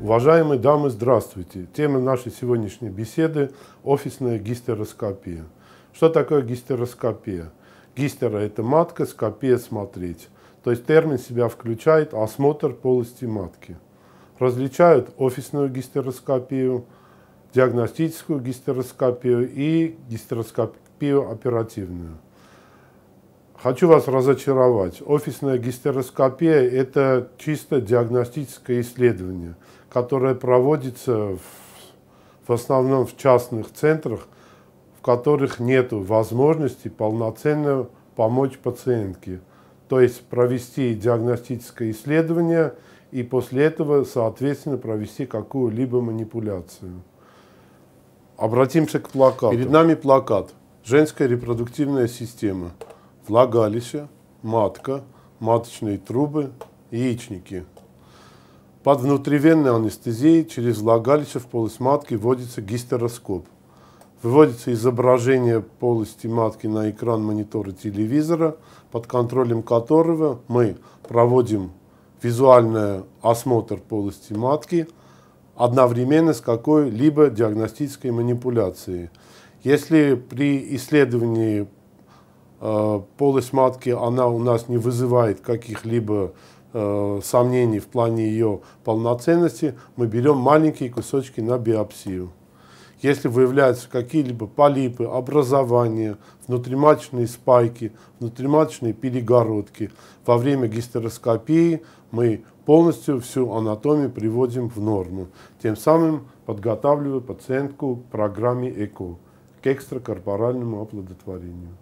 Уважаемые дамы, здравствуйте! Тема нашей сегодняшней беседы – офисная гистероскопия. Что такое гистероскопия? Гистера – это матка, скопия – смотреть. То есть термин себя включает осмотр полости матки. Различают офисную гистероскопию, диагностическую гистероскопию и гистероскопию оперативную. Хочу вас разочаровать. Офисная гистероскопия – это чисто диагностическое исследование, которое проводится в, в основном в частных центрах, в которых нет возможности полноценно помочь пациентке. То есть провести диагностическое исследование и после этого, соответственно, провести какую-либо манипуляцию. Обратимся к плакату. Перед нами плакат «Женская репродуктивная система» влагалище, матка, маточные трубы, яичники. Под внутривенной анестезией через влагалище в полость матки вводится гистероскоп. Выводится изображение полости матки на экран монитора телевизора, под контролем которого мы проводим визуальный осмотр полости матки одновременно с какой-либо диагностической манипуляцией. Если при исследовании Э, полость матки, она у нас не вызывает каких-либо э, сомнений в плане ее полноценности, мы берем маленькие кусочки на биопсию. Если выявляются какие-либо полипы, образования, внутриматочные спайки, внутриматочные перегородки, во время гистероскопии мы полностью всю анатомию приводим в норму, тем самым подготавливая пациентку к программе ЭКО, к экстракорпоральному оплодотворению.